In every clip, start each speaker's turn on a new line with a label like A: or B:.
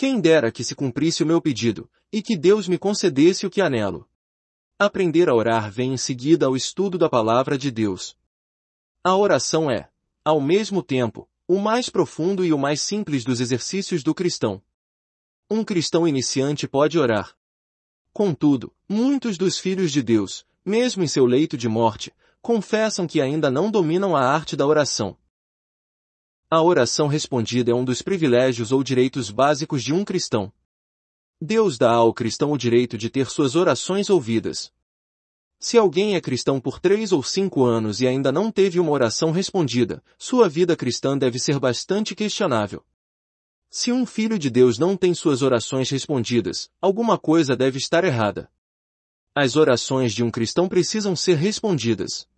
A: Quem dera que se cumprisse o meu pedido, e que Deus me concedesse o que anelo. Aprender a orar vem em seguida ao estudo da palavra de Deus. A oração é, ao mesmo tempo, o mais profundo e o mais simples dos exercícios do cristão. Um cristão iniciante pode orar. Contudo, muitos dos filhos de Deus, mesmo em seu leito de morte, confessam que ainda não dominam a arte da oração, a oração respondida é um dos privilégios ou direitos básicos de um cristão. Deus dá ao cristão o direito de ter suas orações ouvidas. Se alguém é cristão por três ou cinco anos e ainda não teve uma oração respondida, sua vida cristã deve ser bastante questionável. Se um filho de Deus não tem suas orações respondidas, alguma coisa deve estar errada. As orações de um cristão precisam ser respondidas.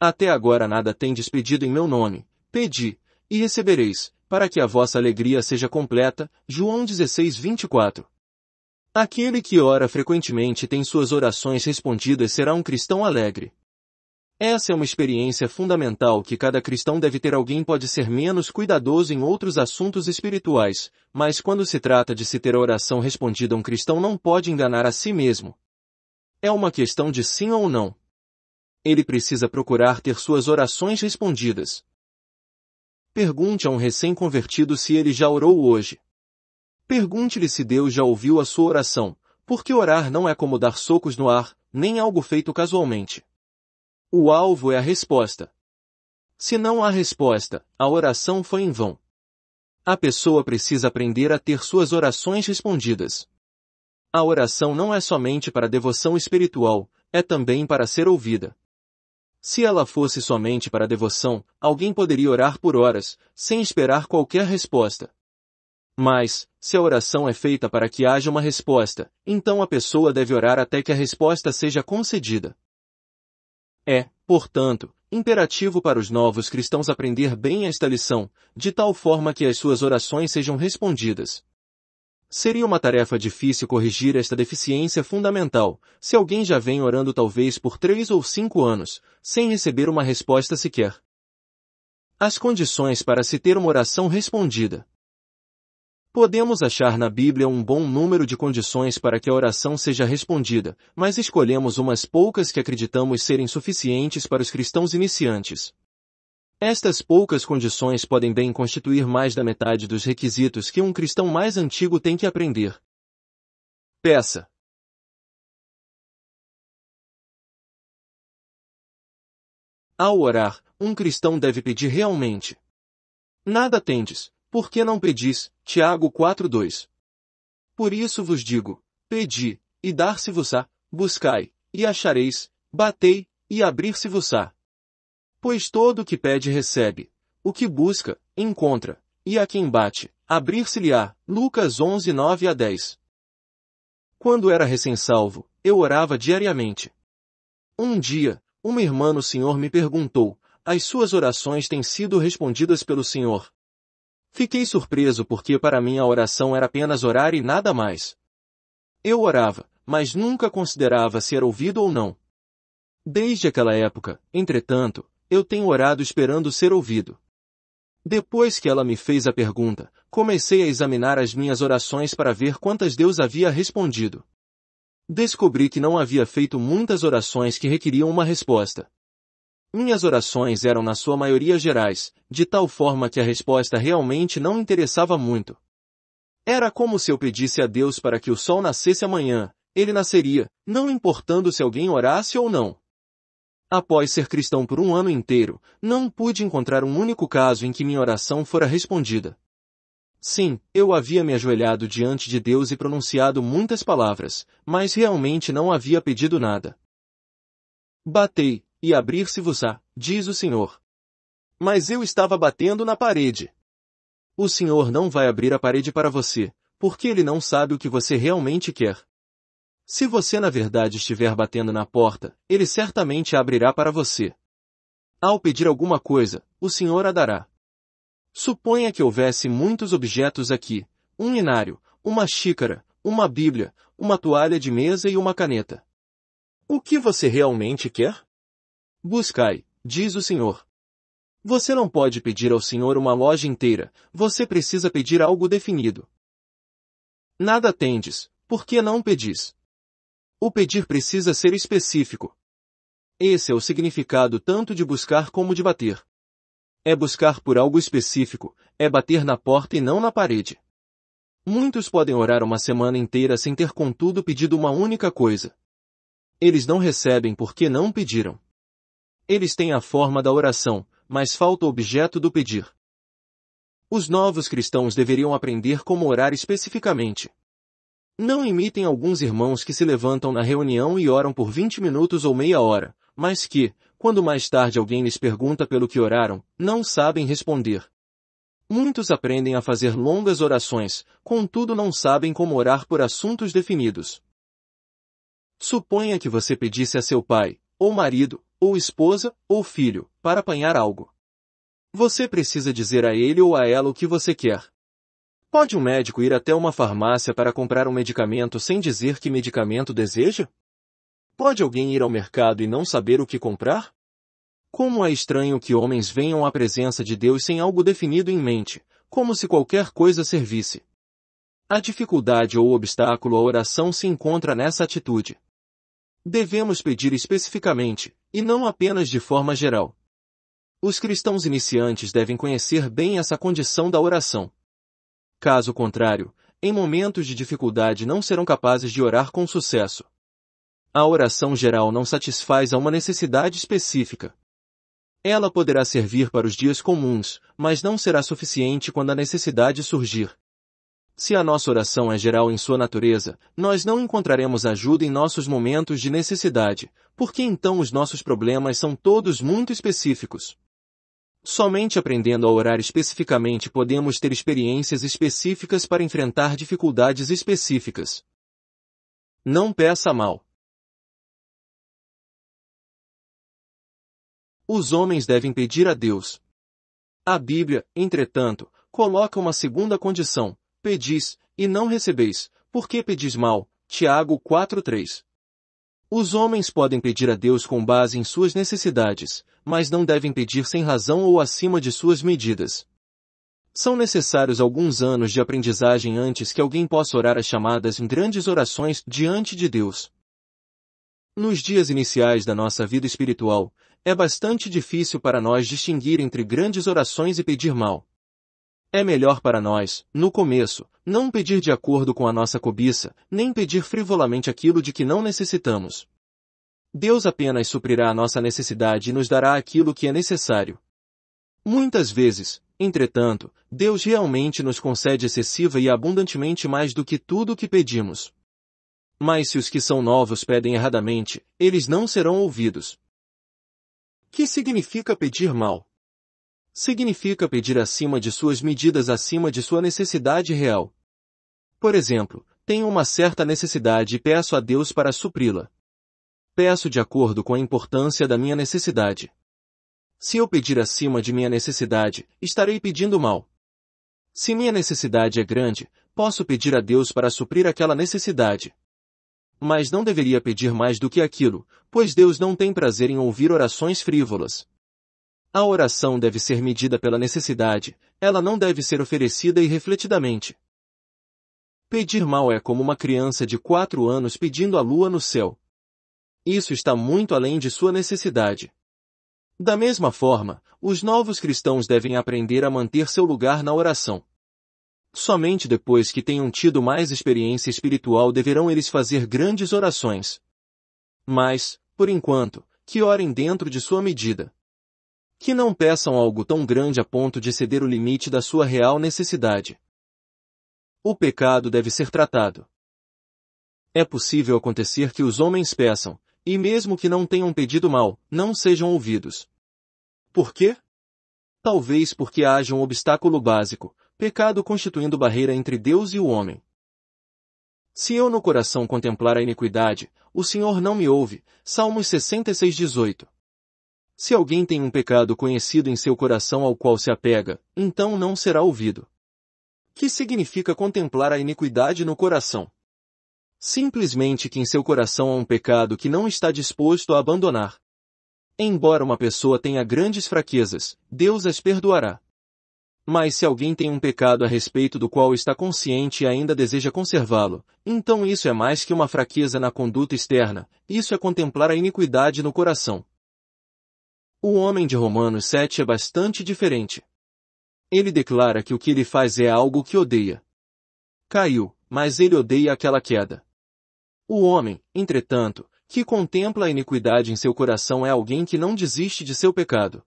A: Até agora nada tem despedido em meu nome, Pedi, e recebereis, para que a vossa alegria seja completa. João 16, 24. Aquele que ora frequentemente tem suas orações respondidas será um cristão alegre. Essa é uma experiência fundamental que cada cristão deve ter. Alguém pode ser menos cuidadoso em outros assuntos espirituais, mas quando se trata de se ter a oração respondida, um cristão não pode enganar a si mesmo. É uma questão de sim ou não. Ele precisa procurar ter suas orações respondidas. Pergunte a um recém-convertido se ele já orou hoje. Pergunte-lhe se Deus já ouviu a sua oração, porque orar não é como dar socos no ar, nem algo feito casualmente. O alvo é a resposta. Se não há resposta, a oração foi em vão. A pessoa precisa aprender a ter suas orações respondidas. A oração não é somente para devoção espiritual, é também para ser ouvida. Se ela fosse somente para devoção, alguém poderia orar por horas, sem esperar qualquer resposta. Mas, se a oração é feita para que haja uma resposta, então a pessoa deve orar até que a resposta seja concedida. É, portanto, imperativo para os novos cristãos aprender bem esta lição, de tal forma que as suas orações sejam respondidas. Seria uma tarefa difícil corrigir esta deficiência fundamental, se alguém já vem orando talvez por três ou cinco anos, sem receber uma resposta sequer. As condições para se ter uma oração respondida. Podemos achar na Bíblia um bom número de condições para que a oração seja respondida, mas escolhemos umas poucas que acreditamos serem suficientes para os cristãos iniciantes. Estas poucas condições podem bem constituir mais da metade dos requisitos que um cristão mais antigo tem que aprender. Peça. Ao orar, um cristão deve pedir realmente. Nada tendes, por que não pedis? Tiago 4:2. Por isso vos digo, pedi, e dar-se-vos-á, buscai, e achareis, batei, e abrir-se-vos-á. Pois todo o que pede recebe, o que busca, encontra, e a quem bate, abrir-se-lhe-á. Lucas 11, 9 a 10. Quando era recém-salvo, eu orava diariamente. Um dia, uma irmã no Senhor me perguntou, as suas orações têm sido respondidas pelo Senhor? Fiquei surpreso porque para mim a oração era apenas orar e nada mais. Eu orava, mas nunca considerava se era ouvido ou não. Desde aquela época, entretanto, eu tenho orado esperando ser ouvido. Depois que ela me fez a pergunta, comecei a examinar as minhas orações para ver quantas Deus havia respondido. Descobri que não havia feito muitas orações que requeriam uma resposta. Minhas orações eram na sua maioria gerais, de tal forma que a resposta realmente não interessava muito. Era como se eu pedisse a Deus para que o sol nascesse amanhã, ele nasceria, não importando se alguém orasse ou não. Após ser cristão por um ano inteiro, não pude encontrar um único caso em que minha oração fora respondida. Sim, eu havia me ajoelhado diante de Deus e pronunciado muitas palavras, mas realmente não havia pedido nada. Batei, e abrir-se-vos-á, diz o Senhor. Mas eu estava batendo na parede. O Senhor não vai abrir a parede para você, porque ele não sabe o que você realmente quer. Se você na verdade estiver batendo na porta, ele certamente abrirá para você. Ao pedir alguma coisa, o senhor a dará. Suponha que houvesse muitos objetos aqui, um inário, uma xícara, uma bíblia, uma toalha de mesa e uma caneta. O que você realmente quer? Buscai, diz o senhor. Você não pode pedir ao senhor uma loja inteira, você precisa pedir algo definido. Nada tendes, por que não pedis? O pedir precisa ser específico. Esse é o significado tanto de buscar como de bater. É buscar por algo específico, é bater na porta e não na parede. Muitos podem orar uma semana inteira sem ter contudo pedido uma única coisa. Eles não recebem porque não pediram. Eles têm a forma da oração, mas falta o objeto do pedir. Os novos cristãos deveriam aprender como orar especificamente. Não imitem alguns irmãos que se levantam na reunião e oram por 20 minutos ou meia hora, mas que, quando mais tarde alguém lhes pergunta pelo que oraram, não sabem responder. Muitos aprendem a fazer longas orações, contudo não sabem como orar por assuntos definidos. Suponha que você pedisse a seu pai, ou marido, ou esposa, ou filho, para apanhar algo. Você precisa dizer a ele ou a ela o que você quer. Pode um médico ir até uma farmácia para comprar um medicamento sem dizer que medicamento deseja? Pode alguém ir ao mercado e não saber o que comprar? Como é estranho que homens venham à presença de Deus sem algo definido em mente, como se qualquer coisa servisse. A dificuldade ou obstáculo à oração se encontra nessa atitude. Devemos pedir especificamente, e não apenas de forma geral. Os cristãos iniciantes devem conhecer bem essa condição da oração. Caso contrário, em momentos de dificuldade não serão capazes de orar com sucesso. A oração geral não satisfaz a uma necessidade específica. Ela poderá servir para os dias comuns, mas não será suficiente quando a necessidade surgir. Se a nossa oração é geral em sua natureza, nós não encontraremos ajuda em nossos momentos de necessidade, porque então os nossos problemas são todos muito específicos. Somente aprendendo a orar especificamente podemos ter experiências específicas para enfrentar dificuldades específicas. Não peça mal. Os homens devem pedir a Deus. A Bíblia, entretanto, coloca uma segunda condição. Pedis, e não recebeis, porque pedis mal. Tiago 4.3 os homens podem pedir a Deus com base em suas necessidades, mas não devem pedir sem razão ou acima de suas medidas. São necessários alguns anos de aprendizagem antes que alguém possa orar as chamadas em grandes orações diante de Deus. Nos dias iniciais da nossa vida espiritual, é bastante difícil para nós distinguir entre grandes orações e pedir mal. É melhor para nós, no começo, não pedir de acordo com a nossa cobiça, nem pedir frivolamente aquilo de que não necessitamos. Deus apenas suprirá a nossa necessidade e nos dará aquilo que é necessário. Muitas vezes, entretanto, Deus realmente nos concede excessiva e abundantemente mais do que tudo o que pedimos. Mas se os que são novos pedem erradamente, eles não serão ouvidos. O que significa pedir mal? Significa pedir acima de suas medidas acima de sua necessidade real. Por exemplo, tenho uma certa necessidade e peço a Deus para supri-la. Peço de acordo com a importância da minha necessidade. Se eu pedir acima de minha necessidade, estarei pedindo mal. Se minha necessidade é grande, posso pedir a Deus para suprir aquela necessidade. Mas não deveria pedir mais do que aquilo, pois Deus não tem prazer em ouvir orações frívolas. A oração deve ser medida pela necessidade, ela não deve ser oferecida irrefletidamente. Pedir mal é como uma criança de quatro anos pedindo a lua no céu. Isso está muito além de sua necessidade. Da mesma forma, os novos cristãos devem aprender a manter seu lugar na oração. Somente depois que tenham tido mais experiência espiritual deverão eles fazer grandes orações. Mas, por enquanto, que orem dentro de sua medida que não peçam algo tão grande a ponto de ceder o limite da sua real necessidade. O pecado deve ser tratado. É possível acontecer que os homens peçam, e mesmo que não tenham pedido mal, não sejam ouvidos. Por quê? Talvez porque haja um obstáculo básico, pecado constituindo barreira entre Deus e o homem. Se eu no coração contemplar a iniquidade, o Senhor não me ouve. Salmos 66:18. Se alguém tem um pecado conhecido em seu coração ao qual se apega, então não será ouvido. Que significa contemplar a iniquidade no coração? Simplesmente que em seu coração há um pecado que não está disposto a abandonar. Embora uma pessoa tenha grandes fraquezas, Deus as perdoará. Mas se alguém tem um pecado a respeito do qual está consciente e ainda deseja conservá-lo, então isso é mais que uma fraqueza na conduta externa, isso é contemplar a iniquidade no coração. O homem de Romanos 7 é bastante diferente. Ele declara que o que ele faz é algo que odeia. Caiu, mas ele odeia aquela queda. O homem, entretanto, que contempla a iniquidade em seu coração é alguém que não desiste de seu pecado.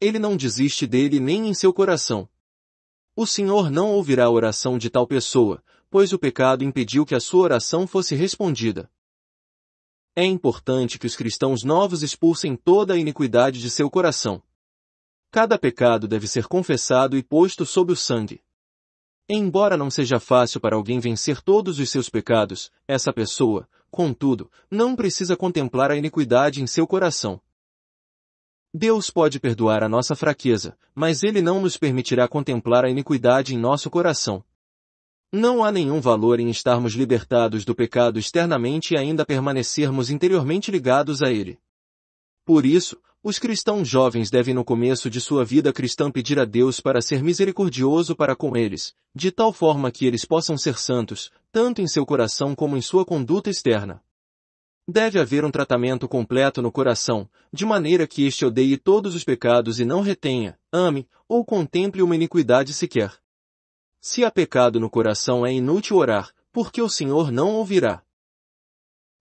A: Ele não desiste dele nem em seu coração. O Senhor não ouvirá a oração de tal pessoa, pois o pecado impediu que a sua oração fosse respondida. É importante que os cristãos novos expulsem toda a iniquidade de seu coração. Cada pecado deve ser confessado e posto sob o sangue. Embora não seja fácil para alguém vencer todos os seus pecados, essa pessoa, contudo, não precisa contemplar a iniquidade em seu coração. Deus pode perdoar a nossa fraqueza, mas Ele não nos permitirá contemplar a iniquidade em nosso coração. Não há nenhum valor em estarmos libertados do pecado externamente e ainda permanecermos interiormente ligados a ele. Por isso, os cristãos jovens devem no começo de sua vida cristã pedir a Deus para ser misericordioso para com eles, de tal forma que eles possam ser santos, tanto em seu coração como em sua conduta externa. Deve haver um tratamento completo no coração, de maneira que este odeie todos os pecados e não retenha, ame ou contemple uma iniquidade sequer. Se há pecado no coração é inútil orar, porque o Senhor não ouvirá.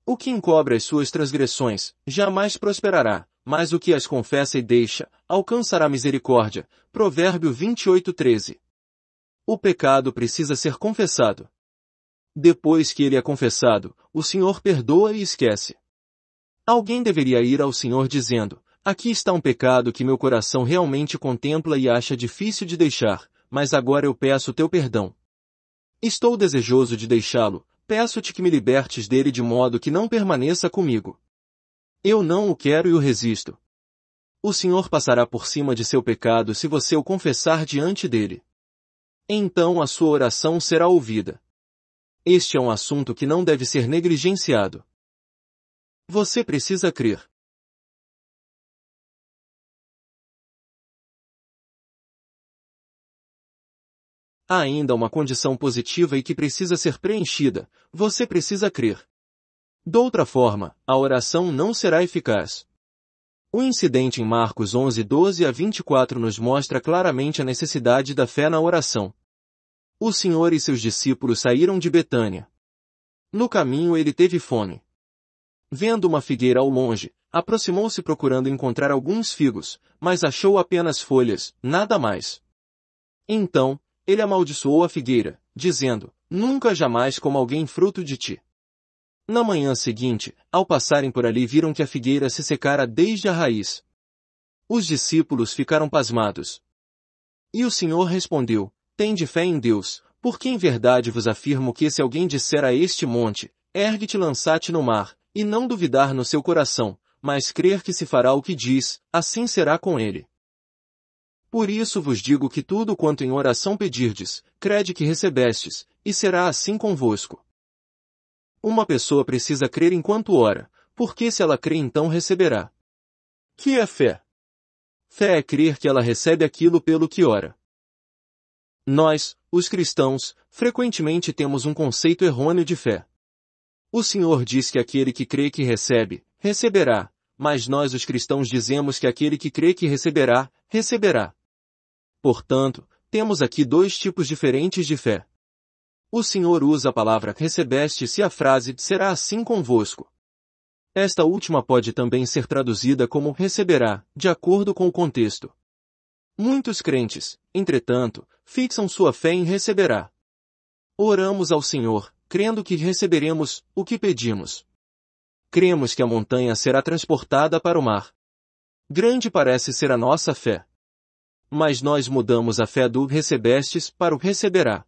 A: O que encobre as suas transgressões, jamais prosperará, mas o que as confessa e deixa, alcançará misericórdia. Provérbio 28:13. O pecado precisa ser confessado. Depois que ele é confessado, o Senhor perdoa e esquece. Alguém deveria ir ao Senhor dizendo, aqui está um pecado que meu coração realmente contempla e acha difícil de deixar mas agora eu peço teu perdão. Estou desejoso de deixá-lo, peço-te que me libertes dele de modo que não permaneça comigo. Eu não o quero e o resisto. O Senhor passará por cima de seu pecado se você o confessar diante dele. Então a sua oração será ouvida. Este é um assunto que não deve ser negligenciado. Você precisa crer. Há ainda uma condição positiva e que precisa ser preenchida, você precisa crer. De outra forma, a oração não será eficaz. O incidente em Marcos 11, 12 a 24 nos mostra claramente a necessidade da fé na oração. O Senhor e seus discípulos saíram de Betânia. No caminho ele teve fome. Vendo uma figueira ao longe, aproximou-se procurando encontrar alguns figos, mas achou apenas folhas, nada mais. Então, ele amaldiçoou a figueira, dizendo, Nunca jamais como alguém fruto de ti. Na manhã seguinte, ao passarem por ali viram que a figueira se secara desde a raiz. Os discípulos ficaram pasmados. E o Senhor respondeu, Tende fé em Deus, porque em verdade vos afirmo que se alguém disser a este monte, ergue-te lançate no mar, e não duvidar no seu coração, mas crer que se fará o que diz, assim será com ele. Por isso vos digo que tudo quanto em oração pedirdes, crede que recebestes, e será assim convosco. Uma pessoa precisa crer enquanto ora, porque se ela crê então receberá. Que é fé? Fé é crer que ela recebe aquilo pelo que ora. Nós, os cristãos, frequentemente temos um conceito errôneo de fé. O Senhor diz que aquele que crê que recebe, receberá, mas nós os cristãos dizemos que aquele que crê que receberá, receberá. Portanto, temos aqui dois tipos diferentes de fé. O Senhor usa a palavra recebeste se a frase será assim convosco. Esta última pode também ser traduzida como receberá, de acordo com o contexto. Muitos crentes, entretanto, fixam sua fé em receberá. Oramos ao Senhor, crendo que receberemos o que pedimos. Cremos que a montanha será transportada para o mar. Grande parece ser a nossa fé mas nós mudamos a fé do recebestes para o receberá.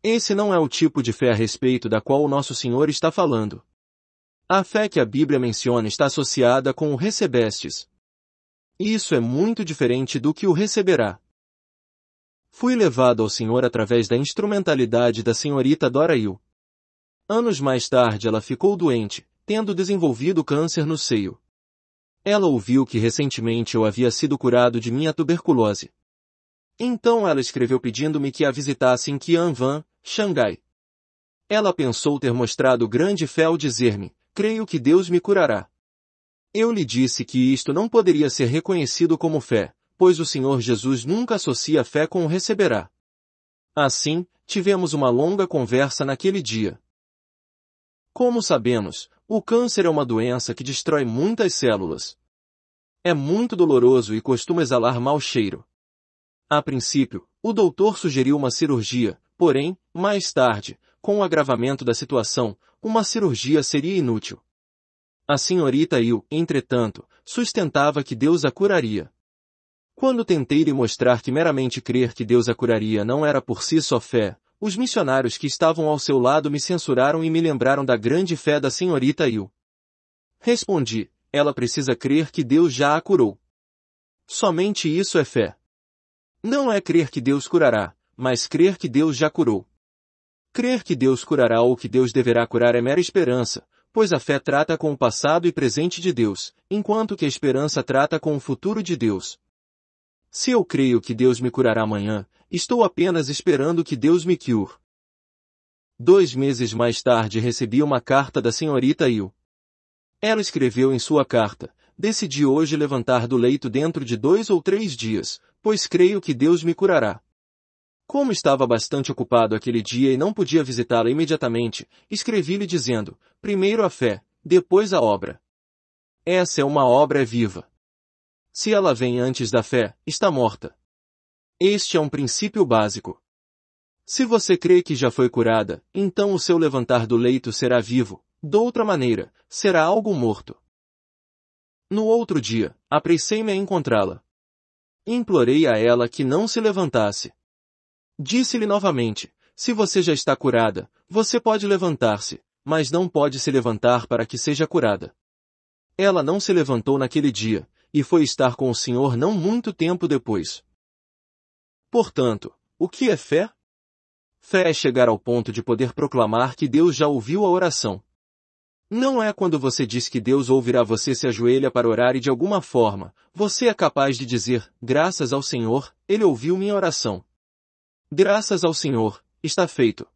A: Esse não é o tipo de fé a respeito da qual o nosso Senhor está falando. A fé que a Bíblia menciona está associada com o recebestes. Isso é muito diferente do que o receberá. Fui levado ao Senhor através da instrumentalidade da senhorita Dora Hill. Anos mais tarde ela ficou doente, tendo desenvolvido câncer no seio. Ela ouviu que recentemente eu havia sido curado de minha tuberculose. Então ela escreveu pedindo-me que a visitasse em Qianvan, Xangai. Ela pensou ter mostrado grande fé ao dizer-me, creio que Deus me curará. Eu lhe disse que isto não poderia ser reconhecido como fé, pois o Senhor Jesus nunca associa fé com o receberá. Assim, tivemos uma longa conversa naquele dia. Como sabemos, o câncer é uma doença que destrói muitas células. É muito doloroso e costuma exalar mau cheiro. A princípio, o doutor sugeriu uma cirurgia, porém, mais tarde, com o agravamento da situação, uma cirurgia seria inútil. A senhorita Il, entretanto, sustentava que Deus a curaria. Quando tentei lhe mostrar que meramente crer que Deus a curaria não era por si só fé, os missionários que estavam ao seu lado me censuraram e me lembraram da grande fé da senhorita Yu. Respondi, ela precisa crer que Deus já a curou. Somente isso é fé. Não é crer que Deus curará, mas crer que Deus já curou. Crer que Deus curará ou que Deus deverá curar é mera esperança, pois a fé trata com o passado e presente de Deus, enquanto que a esperança trata com o futuro de Deus. Se eu creio que Deus me curará amanhã, estou apenas esperando que Deus me cure. Dois meses mais tarde recebi uma carta da senhorita Il. Ela escreveu em sua carta, decidi hoje levantar do leito dentro de dois ou três dias, pois creio que Deus me curará. Como estava bastante ocupado aquele dia e não podia visitá-la imediatamente, escrevi-lhe dizendo, primeiro a fé, depois a obra. Essa é uma obra viva. Se ela vem antes da fé, está morta. Este é um princípio básico. Se você crê que já foi curada, então o seu levantar do leito será vivo, de outra maneira, será algo morto. No outro dia, apressei-me a encontrá-la. Implorei a ela que não se levantasse. Disse-lhe novamente, se você já está curada, você pode levantar-se, mas não pode se levantar para que seja curada. Ela não se levantou naquele dia, e foi estar com o Senhor não muito tempo depois. Portanto, o que é fé? Fé é chegar ao ponto de poder proclamar que Deus já ouviu a oração. Não é quando você diz que Deus ouvirá você se ajoelha para orar e de alguma forma, você é capaz de dizer, graças ao Senhor, Ele ouviu minha oração. Graças ao Senhor, está feito.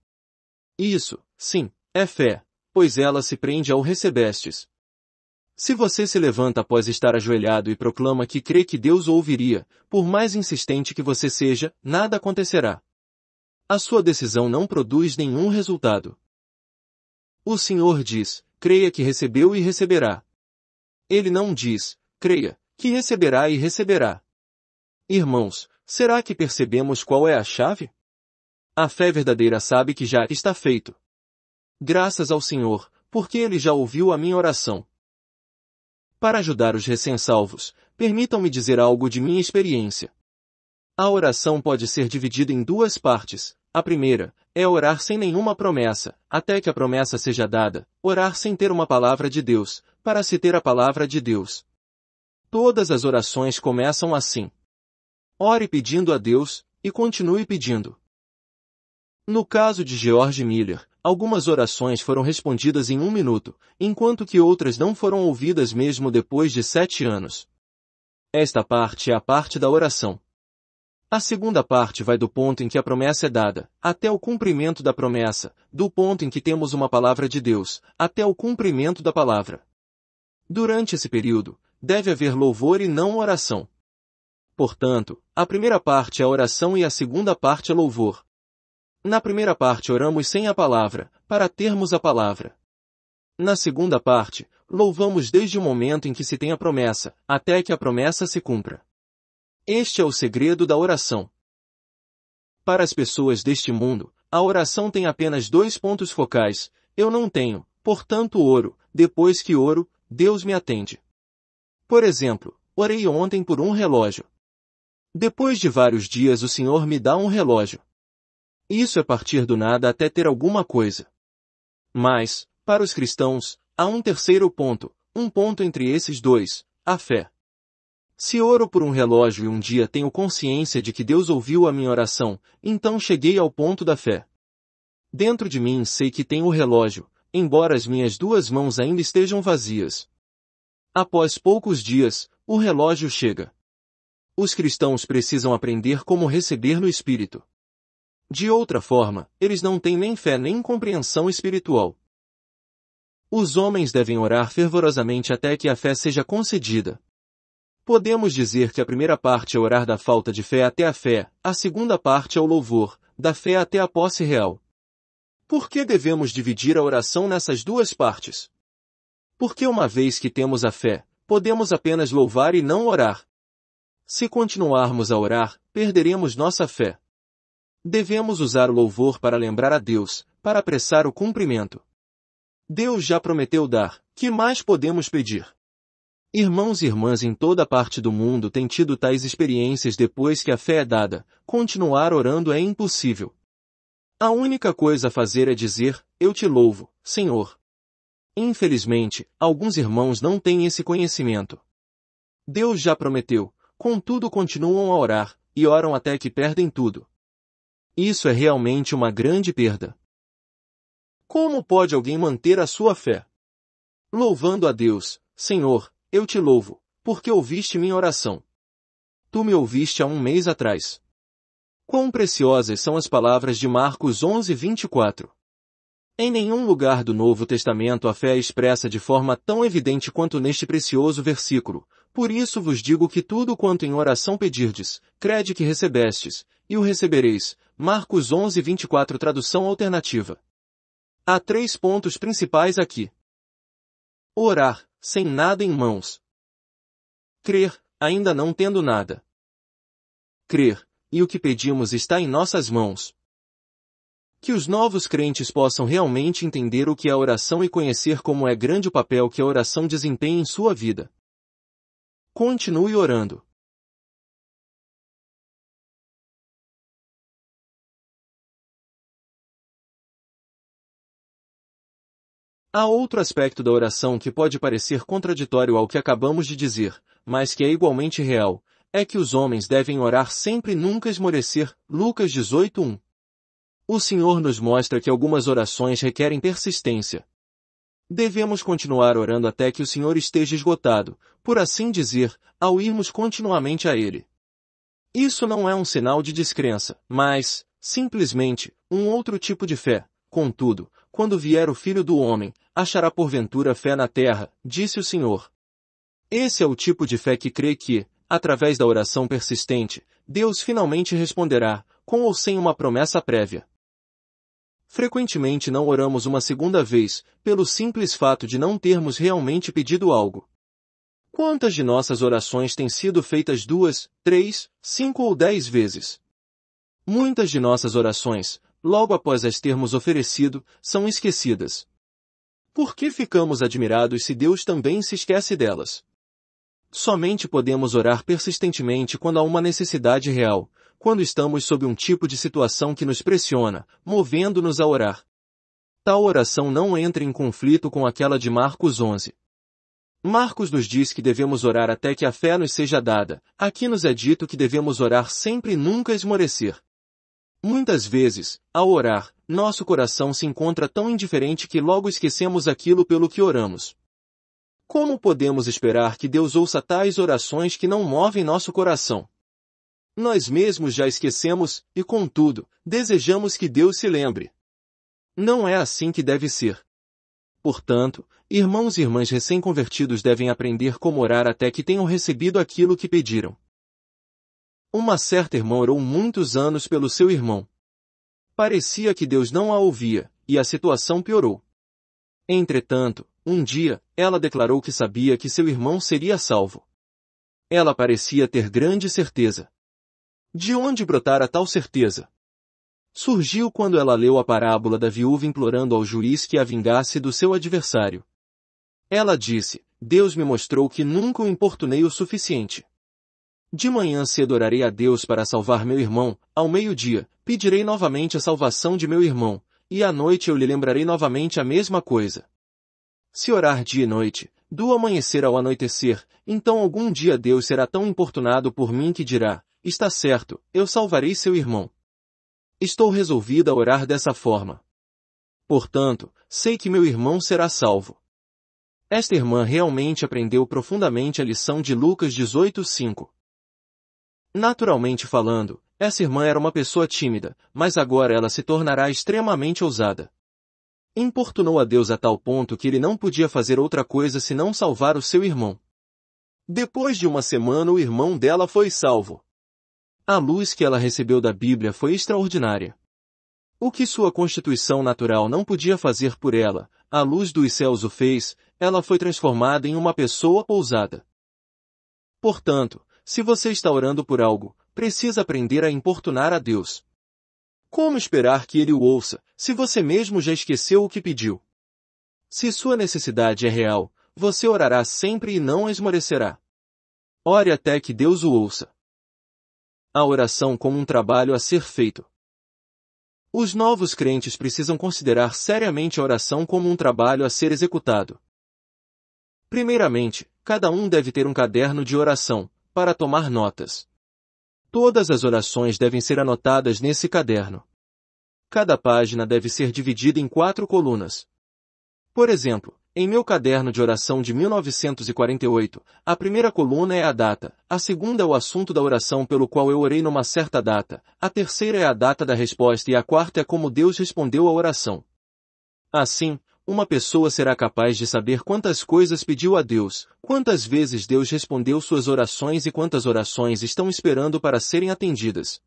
A: Isso, sim, é fé, pois ela se prende ao recebestes. Se você se levanta após estar ajoelhado e proclama que crê que Deus o ouviria, por mais insistente que você seja, nada acontecerá. A sua decisão não produz nenhum resultado. O Senhor diz, creia que recebeu e receberá. Ele não diz, creia, que receberá e receberá. Irmãos, será que percebemos qual é a chave? A fé verdadeira sabe que já está feito. Graças ao Senhor, porque ele já ouviu a minha oração. Para ajudar os recém-salvos, permitam-me dizer algo de minha experiência. A oração pode ser dividida em duas partes. A primeira é orar sem nenhuma promessa, até que a promessa seja dada, orar sem ter uma palavra de Deus, para se ter a palavra de Deus. Todas as orações começam assim. Ore pedindo a Deus, e continue pedindo. No caso de George Miller, Algumas orações foram respondidas em um minuto, enquanto que outras não foram ouvidas mesmo depois de sete anos. Esta parte é a parte da oração. A segunda parte vai do ponto em que a promessa é dada, até o cumprimento da promessa, do ponto em que temos uma palavra de Deus, até o cumprimento da palavra. Durante esse período, deve haver louvor e não oração. Portanto, a primeira parte é a oração e a segunda parte é louvor, na primeira parte oramos sem a palavra, para termos a palavra. Na segunda parte, louvamos desde o momento em que se tem a promessa, até que a promessa se cumpra. Este é o segredo da oração. Para as pessoas deste mundo, a oração tem apenas dois pontos focais, eu não tenho, portanto oro, depois que oro, Deus me atende. Por exemplo, orei ontem por um relógio. Depois de vários dias o Senhor me dá um relógio. Isso é partir do nada até ter alguma coisa. Mas, para os cristãos, há um terceiro ponto, um ponto entre esses dois, a fé. Se oro por um relógio e um dia tenho consciência de que Deus ouviu a minha oração, então cheguei ao ponto da fé. Dentro de mim sei que tenho o relógio, embora as minhas duas mãos ainda estejam vazias. Após poucos dias, o relógio chega. Os cristãos precisam aprender como receber no Espírito. De outra forma, eles não têm nem fé nem compreensão espiritual. Os homens devem orar fervorosamente até que a fé seja concedida. Podemos dizer que a primeira parte é orar da falta de fé até a fé, a segunda parte é o louvor, da fé até a posse real. Por que devemos dividir a oração nessas duas partes? Porque uma vez que temos a fé, podemos apenas louvar e não orar. Se continuarmos a orar, perderemos nossa fé. Devemos usar o louvor para lembrar a Deus, para apressar o cumprimento. Deus já prometeu dar, que mais podemos pedir? Irmãos e irmãs em toda parte do mundo têm tido tais experiências depois que a fé é dada, continuar orando é impossível. A única coisa a fazer é dizer, eu te louvo, Senhor. Infelizmente, alguns irmãos não têm esse conhecimento. Deus já prometeu, contudo continuam a orar, e oram até que perdem tudo. Isso é realmente uma grande perda. Como pode alguém manter a sua fé? Louvando a Deus, Senhor, eu te louvo, porque ouviste minha oração. Tu me ouviste há um mês atrás. Quão preciosas são as palavras de Marcos 11, 24. Em nenhum lugar do Novo Testamento a fé é expressa de forma tão evidente quanto neste precioso versículo, por isso vos digo que tudo quanto em oração pedirdes, crede que recebestes, e o recebereis. Marcos 11, 24 Tradução alternativa. Há três pontos principais aqui. Orar, sem nada em mãos. Crer, ainda não tendo nada. Crer, e o que pedimos está em nossas mãos. Que os novos crentes possam realmente entender o que é oração e conhecer como é grande o papel que a oração desempenha em sua vida. Continue orando. Há outro aspecto da oração que pode parecer contraditório ao que acabamos de dizer, mas que é igualmente real, é que os homens devem orar sempre e nunca esmorecer. Lucas 18:1. O Senhor nos mostra que algumas orações requerem persistência, Devemos continuar orando até que o Senhor esteja esgotado, por assim dizer, ao irmos continuamente a Ele. Isso não é um sinal de descrença, mas, simplesmente, um outro tipo de fé. Contudo, quando vier o Filho do Homem, achará porventura fé na terra, disse o Senhor. Esse é o tipo de fé que crê que, através da oração persistente, Deus finalmente responderá, com ou sem uma promessa prévia. Frequentemente não oramos uma segunda vez, pelo simples fato de não termos realmente pedido algo. Quantas de nossas orações têm sido feitas duas, três, cinco ou dez vezes? Muitas de nossas orações, logo após as termos oferecido, são esquecidas. Por que ficamos admirados se Deus também se esquece delas? Somente podemos orar persistentemente quando há uma necessidade real, quando estamos sob um tipo de situação que nos pressiona, movendo-nos a orar. Tal oração não entra em conflito com aquela de Marcos 11. Marcos nos diz que devemos orar até que a fé nos seja dada. Aqui nos é dito que devemos orar sempre e nunca esmorecer. Muitas vezes, ao orar, nosso coração se encontra tão indiferente que logo esquecemos aquilo pelo que oramos. Como podemos esperar que Deus ouça tais orações que não movem nosso coração? Nós mesmos já esquecemos, e contudo, desejamos que Deus se lembre. Não é assim que deve ser. Portanto, irmãos e irmãs recém-convertidos devem aprender como orar até que tenham recebido aquilo que pediram. Uma certa irmã orou muitos anos pelo seu irmão. Parecia que Deus não a ouvia, e a situação piorou. Entretanto, um dia, ela declarou que sabia que seu irmão seria salvo. Ela parecia ter grande certeza. De onde brotara tal certeza? Surgiu quando ela leu a parábola da viúva implorando ao juiz que a vingasse do seu adversário. Ela disse, Deus me mostrou que nunca o importunei o suficiente. De manhã cedo orarei a Deus para salvar meu irmão, ao meio-dia, pedirei novamente a salvação de meu irmão, e à noite eu lhe lembrarei novamente a mesma coisa. Se orar dia e noite, do amanhecer ao anoitecer, então algum dia Deus será tão importunado por mim que dirá, está certo, eu salvarei seu irmão. Estou resolvida a orar dessa forma. Portanto, sei que meu irmão será salvo. Esta irmã realmente aprendeu profundamente a lição de Lucas 18:5. Naturalmente falando, essa irmã era uma pessoa tímida, mas agora ela se tornará extremamente ousada. Importunou a Deus a tal ponto que ele não podia fazer outra coisa senão salvar o seu irmão. Depois de uma semana o irmão dela foi salvo. A luz que ela recebeu da Bíblia foi extraordinária. O que sua constituição natural não podia fazer por ela, a luz dos céus o fez, ela foi transformada em uma pessoa ousada. Portanto, se você está orando por algo, precisa aprender a importunar a Deus. Como esperar que ele o ouça, se você mesmo já esqueceu o que pediu? Se sua necessidade é real, você orará sempre e não esmorecerá. Ore até que Deus o ouça. A oração como um trabalho a ser feito. Os novos crentes precisam considerar seriamente a oração como um trabalho a ser executado. Primeiramente, cada um deve ter um caderno de oração, para tomar notas. Todas as orações devem ser anotadas nesse caderno. Cada página deve ser dividida em quatro colunas. Por exemplo, em meu caderno de oração de 1948, a primeira coluna é a data, a segunda é o assunto da oração pelo qual eu orei numa certa data, a terceira é a data da resposta e a quarta é como Deus respondeu à oração. Assim, uma pessoa será capaz de saber quantas coisas pediu a Deus, quantas vezes Deus respondeu suas orações e quantas orações estão esperando para serem atendidas.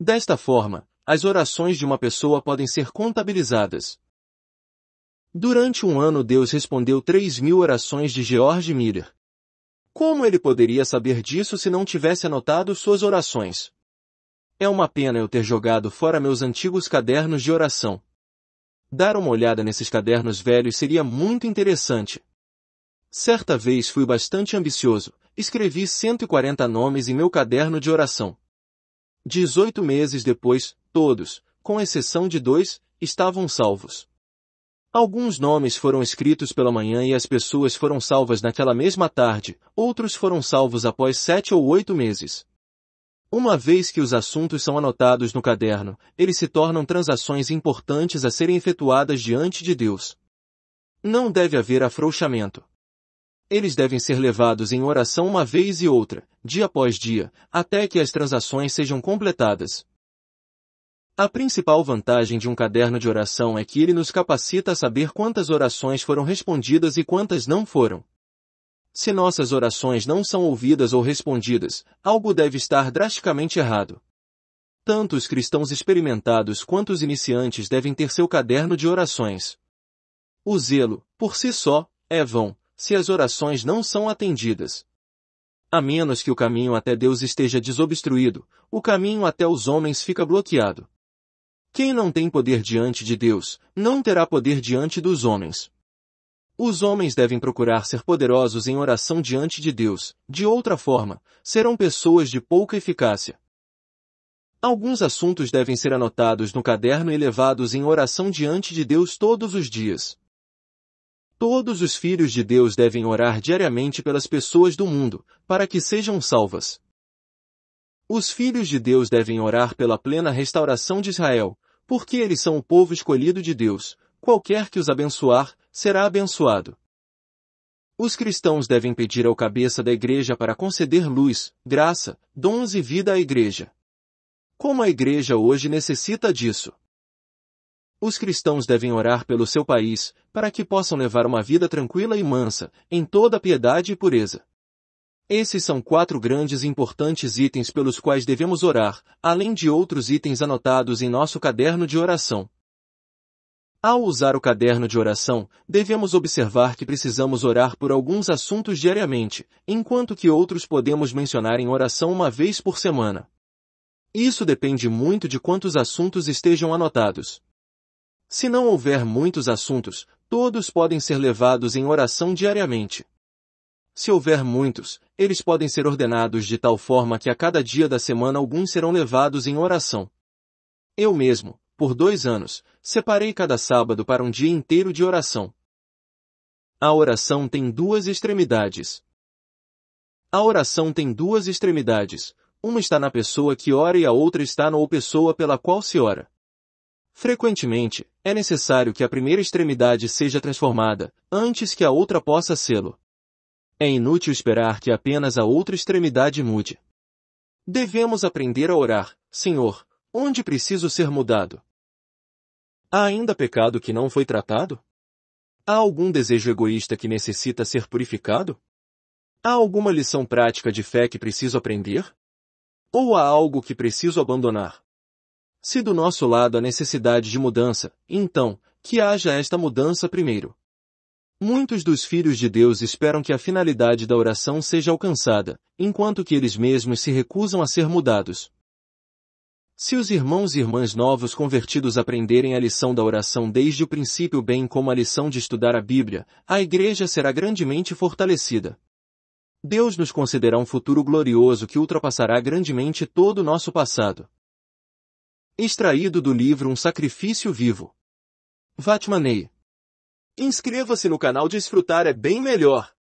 A: Desta forma, as orações de uma pessoa podem ser contabilizadas. Durante um ano Deus respondeu 3 mil orações de George Miller. Como ele poderia saber disso se não tivesse anotado suas orações? É uma pena eu ter jogado fora meus antigos cadernos de oração. Dar uma olhada nesses cadernos velhos seria muito interessante. Certa vez fui bastante ambicioso, escrevi 140 nomes em meu caderno de oração. 18 meses depois, todos, com exceção de dois, estavam salvos. Alguns nomes foram escritos pela manhã e as pessoas foram salvas naquela mesma tarde, outros foram salvos após sete ou oito meses. Uma vez que os assuntos são anotados no caderno, eles se tornam transações importantes a serem efetuadas diante de Deus. Não deve haver afrouxamento. Eles devem ser levados em oração uma vez e outra, dia após dia, até que as transações sejam completadas. A principal vantagem de um caderno de oração é que ele nos capacita a saber quantas orações foram respondidas e quantas não foram. Se nossas orações não são ouvidas ou respondidas, algo deve estar drasticamente errado. Tanto os cristãos experimentados quanto os iniciantes devem ter seu caderno de orações. O zelo, por si só, é vão, se as orações não são atendidas. A menos que o caminho até Deus esteja desobstruído, o caminho até os homens fica bloqueado. Quem não tem poder diante de Deus, não terá poder diante dos homens. Os homens devem procurar ser poderosos em oração diante de Deus, de outra forma, serão pessoas de pouca eficácia. Alguns assuntos devem ser anotados no caderno e levados em oração diante de Deus todos os dias. Todos os filhos de Deus devem orar diariamente pelas pessoas do mundo, para que sejam salvas. Os filhos de Deus devem orar pela plena restauração de Israel, porque eles são o povo escolhido de Deus, qualquer que os abençoar, será abençoado. Os cristãos devem pedir ao cabeça da igreja para conceder luz, graça, dons e vida à igreja. Como a igreja hoje necessita disso? Os cristãos devem orar pelo seu país, para que possam levar uma vida tranquila e mansa, em toda piedade e pureza. Esses são quatro grandes e importantes itens pelos quais devemos orar, além de outros itens anotados em nosso caderno de oração. Ao usar o caderno de oração, devemos observar que precisamos orar por alguns assuntos diariamente, enquanto que outros podemos mencionar em oração uma vez por semana. Isso depende muito de quantos assuntos estejam anotados. Se não houver muitos assuntos, todos podem ser levados em oração diariamente. Se houver muitos, eles podem ser ordenados de tal forma que a cada dia da semana alguns serão levados em oração. Eu mesmo, por dois anos, separei cada sábado para um dia inteiro de oração. A oração tem duas extremidades. A oração tem duas extremidades. Uma está na pessoa que ora e a outra está na pessoa pela qual se ora. Frequentemente, é necessário que a primeira extremidade seja transformada, antes que a outra possa sê-lo. É inútil esperar que apenas a outra extremidade mude. Devemos aprender a orar, Senhor, onde preciso ser mudado? Há ainda pecado que não foi tratado? Há algum desejo egoísta que necessita ser purificado? Há alguma lição prática de fé que preciso aprender? Ou há algo que preciso abandonar? Se do nosso lado há necessidade de mudança, então, que haja esta mudança primeiro. Muitos dos filhos de Deus esperam que a finalidade da oração seja alcançada, enquanto que eles mesmos se recusam a ser mudados. Se os irmãos e irmãs novos convertidos aprenderem a lição da oração desde o princípio bem como a lição de estudar a Bíblia, a igreja será grandemente fortalecida. Deus nos concederá um futuro glorioso que ultrapassará grandemente todo o nosso passado. Extraído do livro Um Sacrifício Vivo. Vatmanei. Inscreva-se no canal Desfrutar é bem melhor.